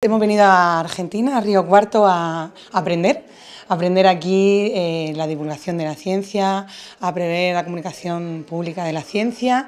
Hemos venido a Argentina, a Río Cuarto, a aprender, aprender aquí eh, la divulgación de la ciencia, a aprender la comunicación pública de la ciencia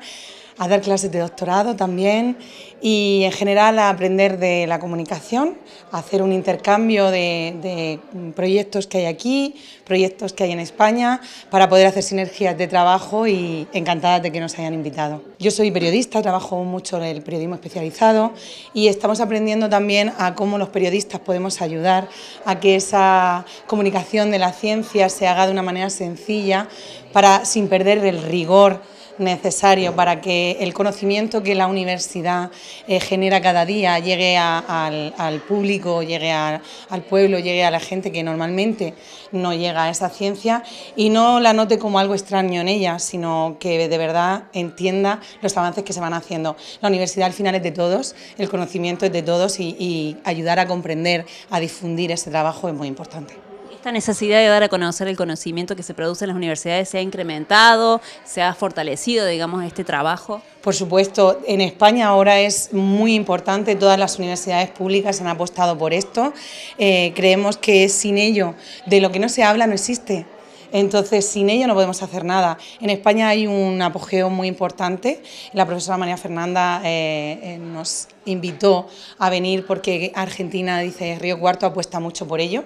a dar clases de doctorado también y en general a aprender de la comunicación, a hacer un intercambio de, proyectos que hay aquí, proyectos que hay en España, para poder hacer sinergias de trabajo y encantada de que nos hayan invitado. Yo soy periodista, trabajo mucho en el periodismo especializado y estamos aprendiendo también a cómo los periodistas podemos ayudar a que esa comunicación de la ciencia se haga de una manera sencilla para sin perder el rigor necesario para que el conocimiento que la universidad eh, genera cada día llegue al, público, llegue al pueblo, llegue a la gente que normalmente no llega a esa ciencia y no la note como algo extraño en ella, sino que de verdad entienda los avances que se van haciendo. La universidad al final es de todos, el conocimiento es de todos y, y ayudar a comprender, a difundir ese trabajo es muy importante esta necesidad de dar a conocer el conocimiento que se produce en las universidades se ha incrementado, se ha fortalecido, digamos, este trabajo? Por supuesto, en España ahora es muy importante, todas las universidades públicas han apostado por esto. Eh, creemos que sin ello, de lo que no se habla no existe. Entonces, sin ello no podemos hacer nada. En España hay un apogeo muy importante. La profesora María Fernanda eh, eh, nos invitó a venir porque Argentina, dice Río Cuarto, apuesta mucho por ello.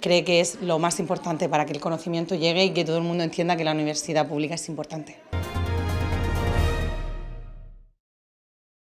Cree que es lo más importante para que el conocimiento llegue y que todo el mundo entienda que la universidad pública es importante.